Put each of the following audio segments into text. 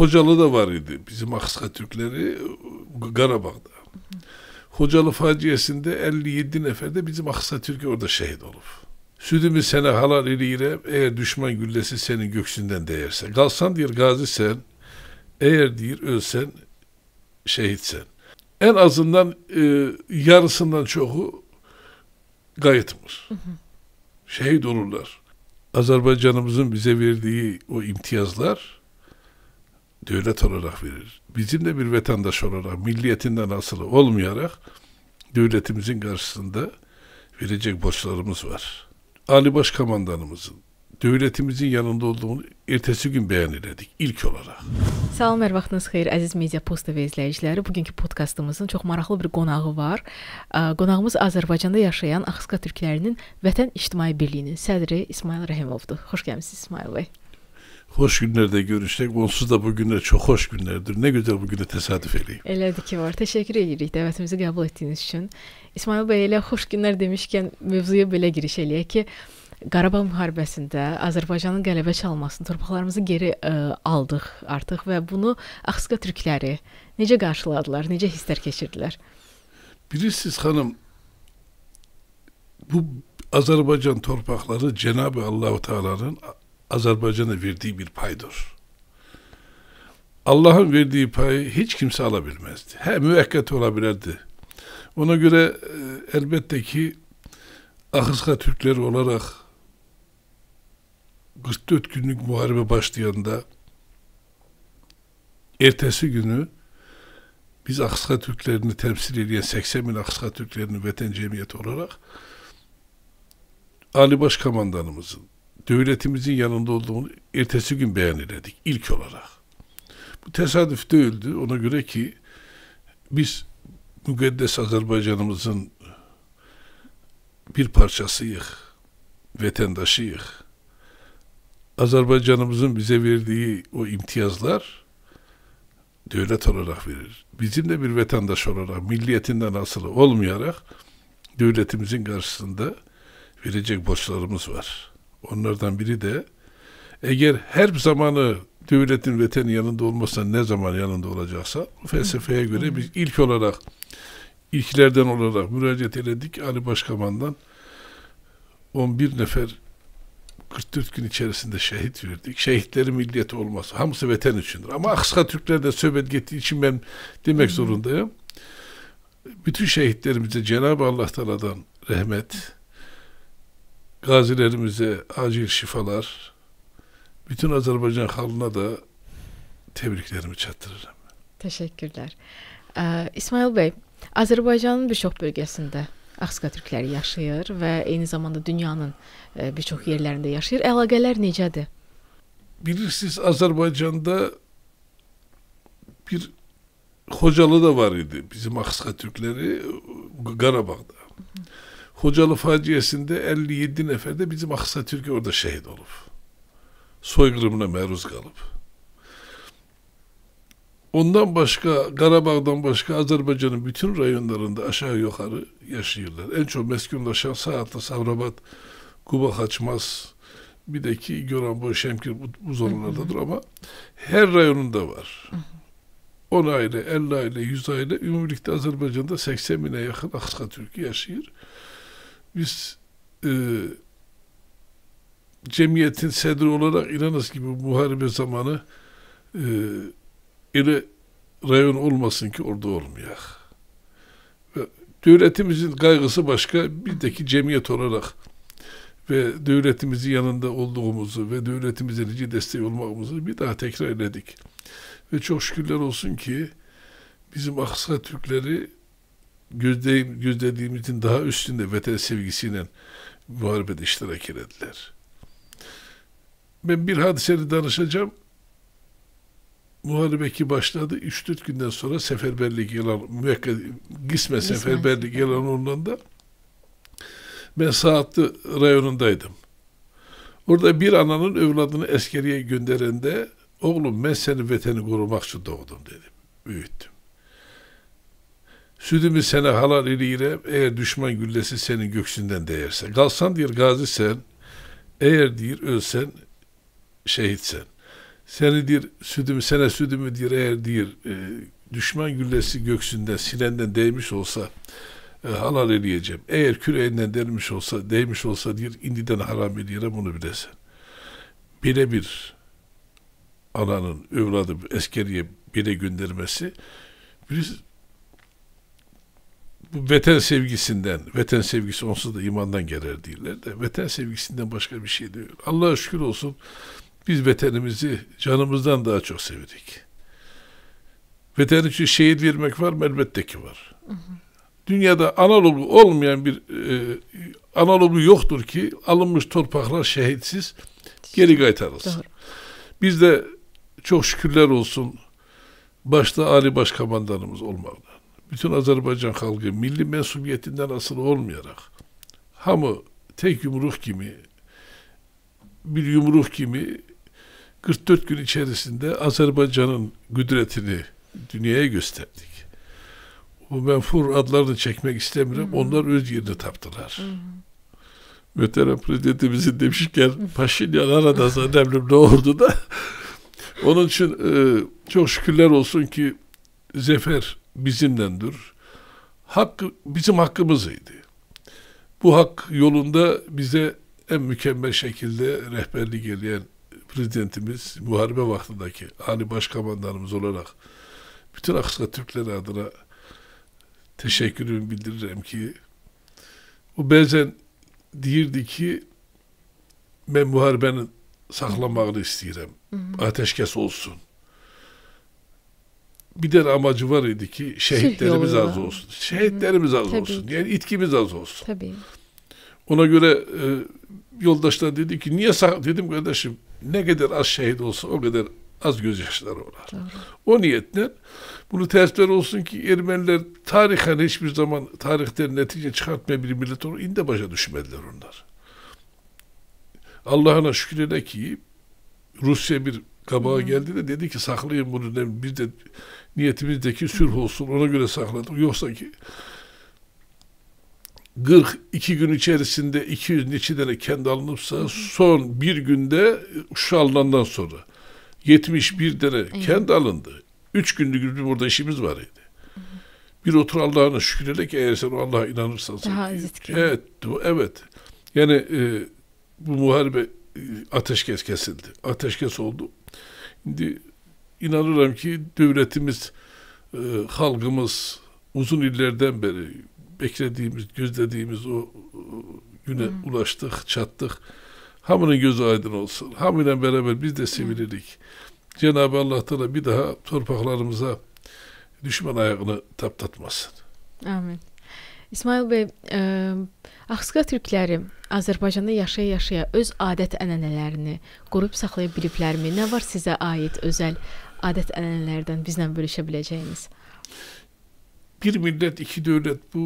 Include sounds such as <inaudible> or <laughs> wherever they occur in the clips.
Hocalı da var idi bizim Akska Türkleri Karabağ'da. Hocalı faciesinde 57 nefer de bizim Aksa Türk'ü orada şehit olup. Südümü sene halal iliyle eğer düşman güllesi senin göksünden değerse. Kalsan diyor gazi sen, eğer diyor ölsen şehitsen. En azından e, yarısından çoku gayetmir. Şehit olurlar. Azerbaycan'ımızın bize verdiği o imtiyazlar devlet olarak verir. Bizim de bir vatandaş olarak milliyetinden asılı olmayarak devletimizin karşısında verecek borçlarımız var. Ali Başkomandanımızın, dövlətimizin yanında olduğunu ertəsi gün bəyan elədik ilk olaraq. Salam, hər vaxtınız xeyir əziz media posta və izləyiciləri. Bugünkü podkastımızın çox maraqlı bir qonağı var. Qonağımız Azərbaycanda yaşayan Axska türklərinin Vətən İctimai Birliyinin sədri İsmail Rəhimovdur. Xoş gəlmisiniz İsmail bəy. Hoş günlerde görüşsək, onsuz da bu günlər çox xoş günlərdir. Nə gözəl bu günə təsadüf eləyib. Elədir ki, var. Təşəkkür edirik dəvətimizi qəbul etdiyiniz üçün. İsmail bəy elə xoş günlər demişkən mövzuya belə giriş eləyək ki, Qarabağ müharibəsində Azərbaycanın qələbə çalmasını, torpaqlarımızı geri ə, e, aldıq artıq və bunu Axska türkləri necə qarşıladılar, necə hisslər keçirdilər? Bilirsiniz xanım, bu Azərbaycan torpaqları Cenab-ı Allahu Taala'nın Azerbaycan'a verdiği bir paydır. Allah'ın verdiği payı hiç kimse alabilmezdi. He müekket olabilirdi. Ona göre e, elbette ki Ahıska Türkleri olarak 44 günlük muharebe başlayanda ertesi günü biz Akska Türklerini temsil eden 80 bin Akska Türklerini veten cemiyeti olarak Ali Başkomandanımızın devletimizin yanında olduğunu ertesi gün beyan beğeniledik ilk olarak. Bu tesadüf değildi. Ona göre ki biz müqəddəs Azerbaycanımızın bir parçasıyıq, vətəndaşıyıq. Azerbaycanımızın bize verdiği o imtiyazlar devlet olarak verir. Bizim de bir vatandaş olarak milliyetinden asılı olmayarak devletimizin karşısında verecek borçlarımız var. Onlardan biri de eğer her zamanı devletin vetenin yanında olmasa ne zaman yanında olacaksa felsefeye göre biz ilk olarak ilklerden olarak müracaat eledik Ali Başkaman'dan 11 nefer 44 gün içerisinde şehit verdik. Şehitleri milliyet olmaz. Hamısı veten içindir. Ama Akska Türkler'de söhbet gittiği için ben demek zorundayım. Bütün şehitlerimize Cenab-ı Allah Teala'dan rahmet, Gazilerimize acil şifalar, bütün Azerbaycan halına da tebriklerimi çatdırırım. Teşekkürler. Ə, ee, İsmail Bey, Azerbaycan'ın birçok bölgesinde bölgəsində Axska türkləri ve aynı zamanda dünyanın e, birçok yerlerinde çox yerlərində yaşayır. Əlaqələr necədir? Bilirsiniz, Azərbaycanda bir hocalı da var idi bizim Axska türkləri Qarabağda. Hı -hı. Hocalı faciesinde 57 nefer de bizim Aksa Türkiye orada şehit olup soykırımına meruz kalıp ondan başka Karabağ'dan başka Azerbaycan'ın bütün rayonlarında aşağı yukarı yaşıyorlar. En çok meskunlaşan Saatlı, Savrabat, Kuba Kaçmaz, bir de ki gören Boy Şemkir bu, bu zorlardadır ama her rayonunda var. Hı 10 aile, 50 aile, 100 aile, ümumilikte Azerbaycan'da 80 bine yakın Aksa Türk'ü yaşıyor biz e, cemiyetin sedri olarak inanız ki bu muharebe zamanı e, ele rayon olmasın ki orada olmayak. Ve devletimizin kaygısı başka, bizdeki cemiyet olarak ve devletimizin yanında olduğumuzu ve devletimizin rici desteği olmamızı bir daha tekrar edik Ve çok şükürler olsun ki bizim Aksa Türkleri yüzde, yüzde limitin daha üstünde vatan sevgisiyle muharebede iştirak edildiler. Ben bir hadiseni danışacağım. Muharebeki başladı. 3-4 günden sonra seferberlik ilan, müvekkat, gisme seferberlik ilan olduğunda ben Saatlı rayonundaydım. Orada bir ananın evladını askeriye gönderende oğlum ben seni veteni korumak için doğdum dedim. Büyüttüm. Südümü sene halal eliyle eğer düşman güllesi senin göksünden değerse. Kalsan diyor gazi sen, eğer diyor ölsen şehitsen. Seni diyor südümü sene südümü diyor eğer diyor e, düşman güllesi göksünden silenden değmiş olsa e, halal eleyeceğim. Eğer küreğinden değmiş olsa değmiş olsa diyor indiden haram eleyeceğim bunu bilesin. Birebir ananın evladı eskeriye bire göndermesi biz bu veten sevgisinden, veten sevgisi onsuz da imandan gelir değiller de veten sevgisinden başka bir şey diyor. Allah'a şükür olsun biz vetenimizi canımızdan daha çok sevdik. Veten için şehit vermek var mı? Elbette ki var. Dünyada analogu olmayan bir e, analogu yoktur ki alınmış torpaklar şehitsiz geri kaytarılsın. Doğru. Biz de çok şükürler olsun başta Ali Başkomandanımız olmakla bütün Azerbaycan halkı milli mensubiyetinden asıl olmayarak hamı tek yumruk gibi bir yumruk gibi 44 gün içerisinde Azerbaycan'ın güdretini dünyaya gösterdik. O menfur adlarını çekmek istemiyorum. Hı -hı. Onlar öz yerini taptılar. Hı prezidentimizin demişken Paşinyan arada zannedemlim ne oldu da. <laughs> Onun için e, çok şükürler olsun ki Zefer bizimdendir. hak bizim hakkımızıydı. Bu hak yolunda bize en mükemmel şekilde rehberlik edilen prezidentimiz Muharebe vaktindeki ani başkomandanımız olarak bütün Aksa Türkler adına teşekkürümü bildiririm ki bu bazen değildi ki ben muharebenin saklanmağını istiyorum Hı hı. Ateşkes olsun bir de amacı var idi ki şey, şehitlerimiz az olsun. Şehitlerimiz az Tabii. olsun. Yani itkimiz az olsun. Tabii. Ona göre e, yoldaşlar dedi ki niye sak? dedim kardeşim ne kadar az şehit olsa o kadar az gözyaşlar olar. O niyetle bunu tersler olsun ki Ermeniler tarihen hiçbir zaman tarihten netice çıkartmayan bir millet olur. İndi başa düşmediler onlar. Allah'ına şükür ki Rusya bir kabağa geldi de dedi ki saklayın bunu. Bir de niyetimizdeki sürh olsun ona göre sakladık. Yoksa ki 42 gün içerisinde 200 neçi tane kendi alınıpsa son bir günde şu alınandan sonra 71 tane kendi alındı. 3 günlük bir burada işimiz var idi. Bir otur Allah'ına ki eğer sen Allah'a inanırsan. Daha evet, evet. Yani e, bu muharebe e, ateşkes kesildi. Ateşkes oldu. Şimdi inanırım ki devletimiz, e, halkımız uzun illerden beri beklediğimiz, gözlediğimiz o e, güne Hı. ulaştık, çattık. Hamının gözü aydın olsun. Hamıyla beraber biz de sevinirik. Cenab-ı Allah da bir daha torpaklarımıza düşman ayağını taptatmasın. Amin. İsmail Bey, e, Axıqa türkləri Azərbaycanda yaşaya-yaşaya öz adət ənənələrini qorub saxlaya biliblərmi? Nə var sizə aid özəl Adet ənənələrdən bizlə bölüşebileceğiniz Bir millet iki dövlət bu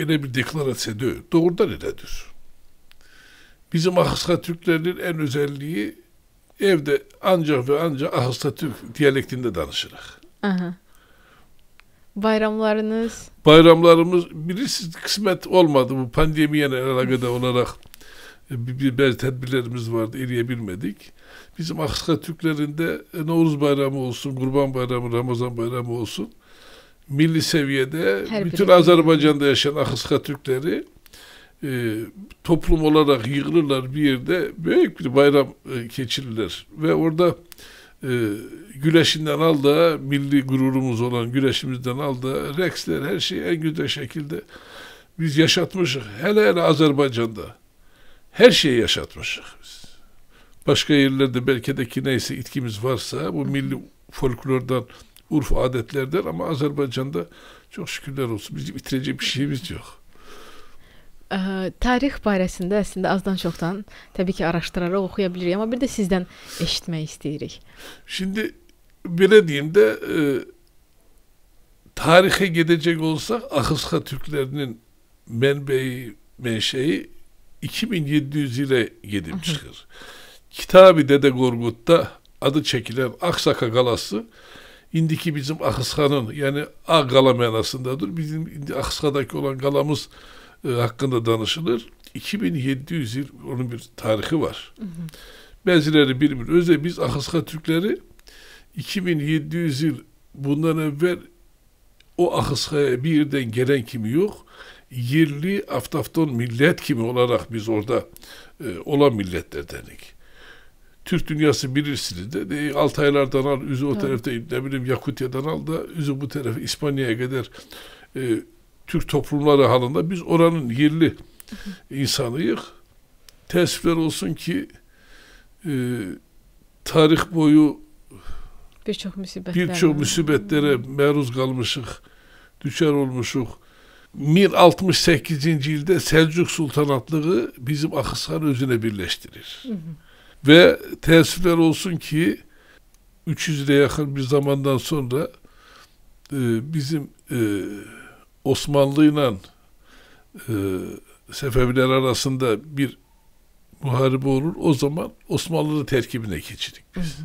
elə bir deklarasyon deyil. Doğrudan elədir. Bizim Ahıska Türklərinin en özelliği evde ancak ve ancak Ahıska Türk diyalektinde danışırıq. Bayramlarınız? Bayramlarımız bilirsiniz kısmet olmadı bu pandemiyle alakalı olarak. E, bir bazı tedbirlerimiz vardı, eriyebilmedik. Bizim Akska Türklerin de e, Novruz Bayramı olsun, Kurban Bayramı, Ramazan Bayramı olsun milli seviyede Her bütün biri. Azerbaycan'da yaşayan Akska Türkleri e, toplum olarak yığılırlar bir yerde büyük bir bayram e, geçirirler ve orada e, güleşinden al milli gururumuz olan güleşimizden al da Rexler her şeyi en güzel şekilde biz yaşatmışız. Hele hele Azerbaycan'da her şeyi yaşatmışız biz. Başka yerlerde belki de ki neyse itkimiz varsa bu milli folklordan, urf adetlerden ama Azerbaycan'da çok şükürler olsun bizim bitirecek bir şeyimiz yok. Ee, tarih tarix barəsində əslində azdan çoxdan təbii ki araşdıraraq oxuya bilirik amma bir də sizdən eşitmək istəyirik. Şimdi belə deyim də e, tarixe gedəcək olsaq Axıska türklərinin mənbəyi, mənşəyi 2700 ile yedim çıkır. Kitabı Dede Gorgut'ta adı çekilen Aksaka Galası indiki bizim Akıska'nın yani A Gala menasındadır. Bizim Akıska'daki olan galamız e, hakkında danışılır. 2700 yıl onun bir tarihi var. Hı hı. Benzileri birbir. Özellikle biz Akıska Türkleri 2700 yıl bundan evvel o Akıska'ya birden gelen kimi yok yerli Aftafton millet kimi olarak biz orada e, olan milletlerdenik. Türk dünyası bilirsiniz de, de Altaylardan al, üzü o tarafta ne bileyim Yakutya'dan al da üzü bu tarafı İspanya'ya kadar e, Türk toplumları halinde biz oranın yerli insanıyık. Teessüfler olsun ki e, tarih boyu birçok musibetlere bir müsibetlere maruz kalmışık, düşer olmuşuk. 1068. yılda Selçuk Sultanatlığı bizim Akhisar özüne birleştirir. Hı hı. Ve teessüfler olsun ki 300'e yakın bir zamandan sonra e, bizim e, Osmanlı ile Sefeviler arasında bir muharebe olur. O zaman Osmanlı'nın terkibine geçirdik biz.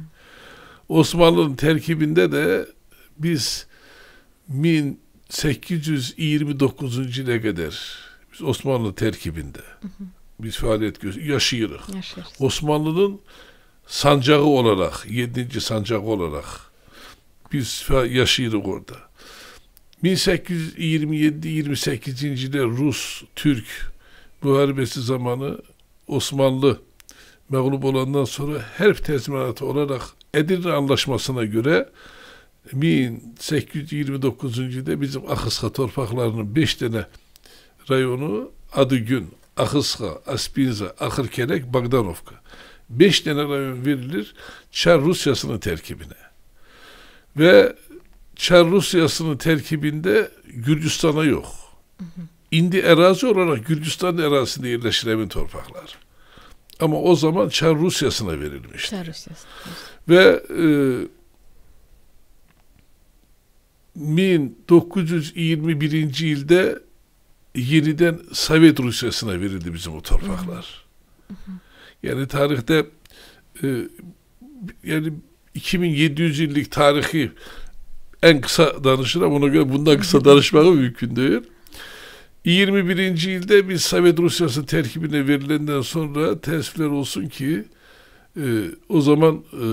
Osmanlı'nın terkibinde de biz min 829. ne kadar biz Osmanlı terkibinde hı biz faaliyet gösteriyoruz. Yaşıyoruz. Osmanlı'nın sancağı olarak, 7. sancağı olarak biz yaşıyoruz orada. 1827-28'de 28 Rus-Türk muharebesi zamanı Osmanlı mağlup olandan sonra harp tezminatı olarak Edirne Anlaşması'na göre 1829'da bizim Akıska torpaklarının beş tane rayonu Adıgün, Akıska, Aspinza, Akırkelek, Bagdanovka. beş tane rayon verilir Çar Rusyası'nın terkibine. Ve Çar Rusyası'nın terkibinde Gürcistan'a yok. Hı hı. İndi erazi olarak Gürcistan erazisinde yerleşilen torpaklar. Ama o zaman Çar Rusyası'na verilmişti. Çar Rusyası. Ve e, 1921. yılda yeniden Sovyet Rusyası'na verildi bizim o topraklar. Yani tarihte e, yani 2700 yıllık tarihi en kısa danışır ama ona göre bundan kısa danışmak mümkün değil. 21. yılda bir Sovyet Rusyası terkibine verilenden sonra teessüfler olsun ki e, o zaman e,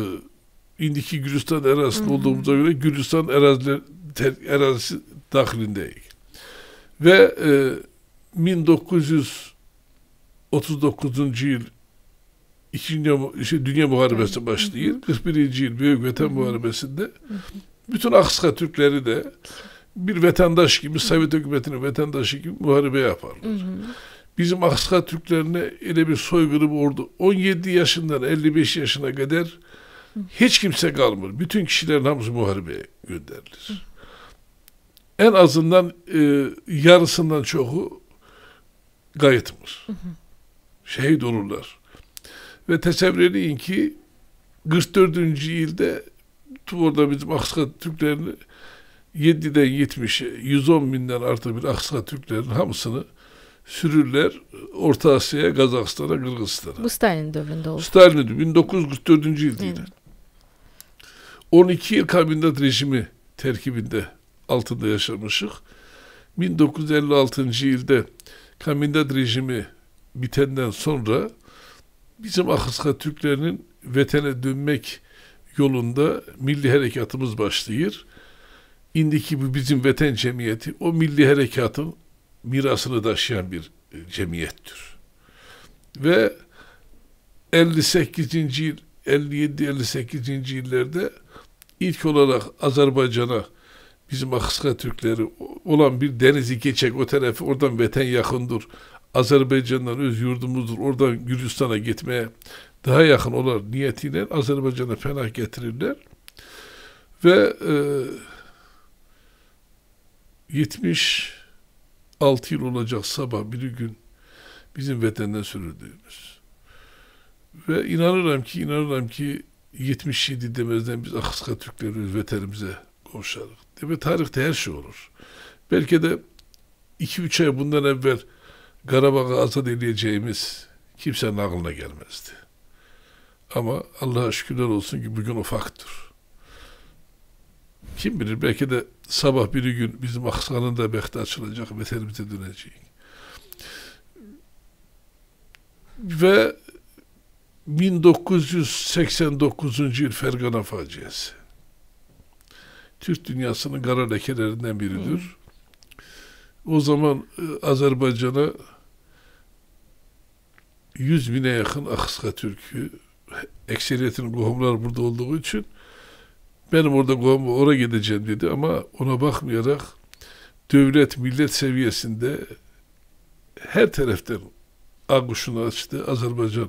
indiki Gürcistan erasında olduğumuza göre Gürcistan eraziler, enerjisi dahlindeyik. Ve e, 1939 yıl İkinci işte Dünya Muharebesi şey, başlayır. 41. yıl Büyük Vatan Muharebesi'nde bütün Aksa Türkleri de bir vatandaş gibi, Sovyet hükümetinin vatandaşı gibi muharebe yaparlar. Bizim Aksa Türklerine öyle bir soykırım ordu 17 yaşından 55 yaşına kadar hiç kimse kalmır. Bütün kişiler namus muharebeye gönderilir en azından e, yarısından çoğu gayetimiz. Şehit olurlar. Ve tesevvür edin ki 44. yılda orada bizim Aksakat Türklerini 7'den 70'e 110 binden artı bir Aksakat Türklerin hamısını sürürler Orta Asya'ya, Kazakistan'a, Kırgızistan'a. Bu Stalin dövründe oldu. Stalin 1944. yıldaydı. Evet. 12 yıl kabinat rejimi terkibinde altında yaşamışık. 1956. yılda Kamindat rejimi bitenden sonra bizim Akıska Türklerinin vetene dönmek yolunda milli harekatımız başlıyor. İndiki bu bizim veten cemiyeti o milli harekatın mirasını taşıyan bir e, cemiyettir. Ve 58. yıl 57-58. yillerde ilk olarak Azerbaycan'a bizim Akıska Türkleri olan bir denizi geçecek o tarafı oradan veten yakındır. Azerbaycan'dan öz yurdumuzdur. Oradan Gürcistan'a gitmeye daha yakın olan niyetiyle Azerbaycan'a fenah getirirler. Ve e, 76 yıl olacak sabah bir gün bizim vatenden sürüldüğümüz. Ve inanırım ki inanırım ki 77 demezden biz Akıska Türkleri öz veterimize kavuşarız. Tabii tarihte her şey olur. Belki de 2-3 ay bundan evvel Karabağ'ı azat edeceğimiz kimsenin aklına gelmezdi. Ama Allah'a şükürler olsun ki bugün ufaktır. Kim bilir belki de sabah bir gün bizim aksanın da bekte açılacak, ve beterimize dönecek. Ve 1989. yıl Fergana faciası. Türk dünyasının kara lekelerinden biridir. Hı. O zaman e, Azerbaycan'a 100 bine yakın Akıska Türk'ü ekseriyetin kohumlar burada olduğu için benim orada kohum oraya gideceğim dedi ama ona bakmayarak devlet millet seviyesinde her taraftan aguşunu açtı Azerbaycan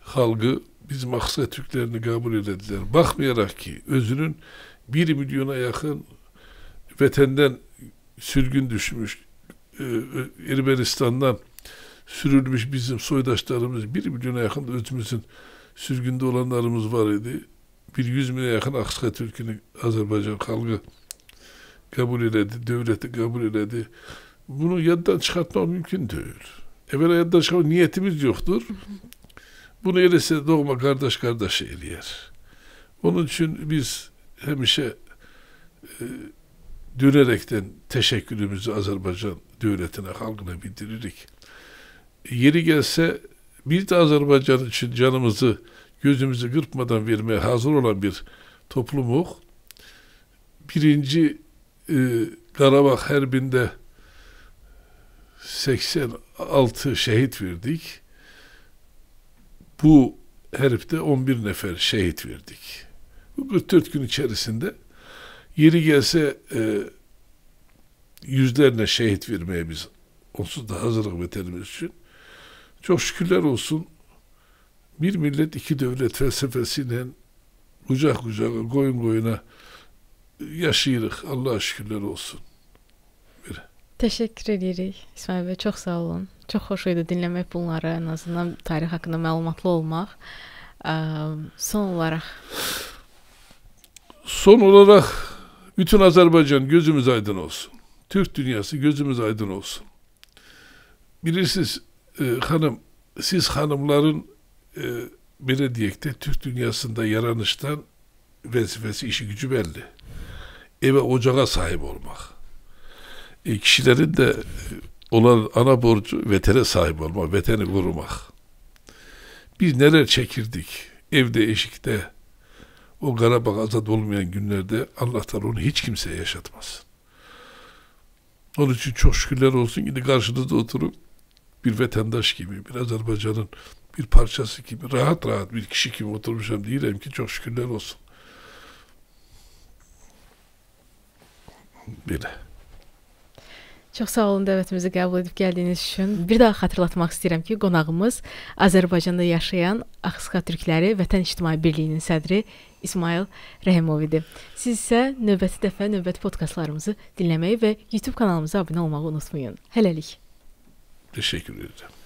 halkı bizim Aksa Türklerini kabul edildiler. Bakmayarak ki özünün 1 milyona yakın vetenden sürgün düşmüş, e, Ermenistan'dan sürülmüş bizim soydaşlarımız, 1 milyona yakın özümüzün sürgünde olanlarımız var idi. Bir yüz milyona yakın Akska Türk'ünü Azerbaycan halkı kabul edildi, devleti kabul edildi. Bunu yaddan çıkartma mümkün değil. Evvela yaddan çıkartma niyetimiz yoktur. Bunu elese doğma kardeş kardeşe eriyer. Onun için biz hemşe e, dönerekten teşekkürümüzü Azerbaycan devletine, halkına bildiririk. Yeri gelse bir de Azerbaycan için canımızı, gözümüzü kırpmadan vermeye hazır olan bir toplumuk. Birinci e, Karabağ Herbi'nde 86 şehit verdik. Bu herifte 11 nefer şehit verdik. Bu 44 gün içerisinde yeri gelse e, yüzlerine şehit vermeye biz onsuz da hazırlık veterimiz için. Çok şükürler olsun bir millet iki devlet felsefesiyle kucak kucağa koyun koyuna yaşayırık. Allah'a şükürler olsun. Böyle. Teşekkür edirik İsmail Bey. Çok sağ olun. Çok hoş idi dinlemek bunları. En azından tarih hakkında məlumatlı olmaq. Son olarak Son olarak bütün Azerbaycan gözümüz aydın olsun. Türk dünyası gözümüz aydın olsun. Bilirsiniz e, hanım, siz hanımların e, belediyekte Türk dünyasında yaranıştan vazifesi, işi gücü belli. Eve ocağa sahip olmak. E, kişilerin de e, olan ana borcu vetene sahip olmak, veteni korumak. Biz neler çekirdik evde, eşikte, o Karabağ azat olmayan günlerde Allah Teala onu hiç kimseye yaşatmasın. Onun için çok şükürler olsun ki de karşınızda oturup bir vatandaş gibi, bir Azerbaycan'ın bir parçası gibi, rahat rahat bir kişi gibi oturmuşum değilim ki çok şükürler olsun. Belə. Çok sağ olun dəvətimizi kabul edip geldiğiniz için Bir daha hatırlatmak istəyirəm ki, konağımız Azerbaycan'da yaşayan Axska Türkleri Vətən İctimai Birliyinin sədri İsmail Rəhimov idi. Siz isə növbəti dəfə növbəti podkastlarımızı dinləməyi və YouTube kanalımıza abunə olmağı unutmayın. Hələlik. Təşəkkür edirəm.